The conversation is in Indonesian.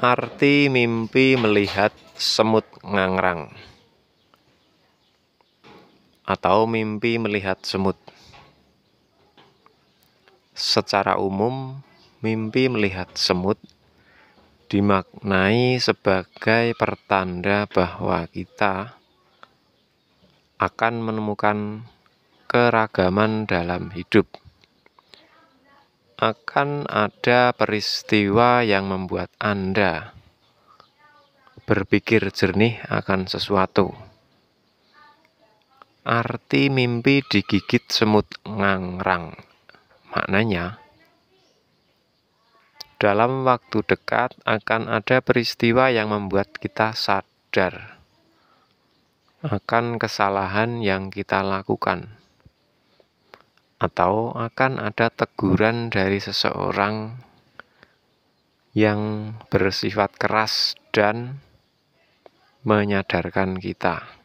Arti mimpi melihat semut ngangrang atau mimpi melihat semut. Secara umum, mimpi melihat semut dimaknai sebagai pertanda bahwa kita akan menemukan keragaman dalam hidup akan ada peristiwa yang membuat Anda berpikir jernih akan sesuatu. Arti mimpi digigit semut ngangrang. Maknanya, dalam waktu dekat akan ada peristiwa yang membuat kita sadar akan kesalahan yang kita lakukan atau akan ada teguran dari seseorang yang bersifat keras dan menyadarkan kita.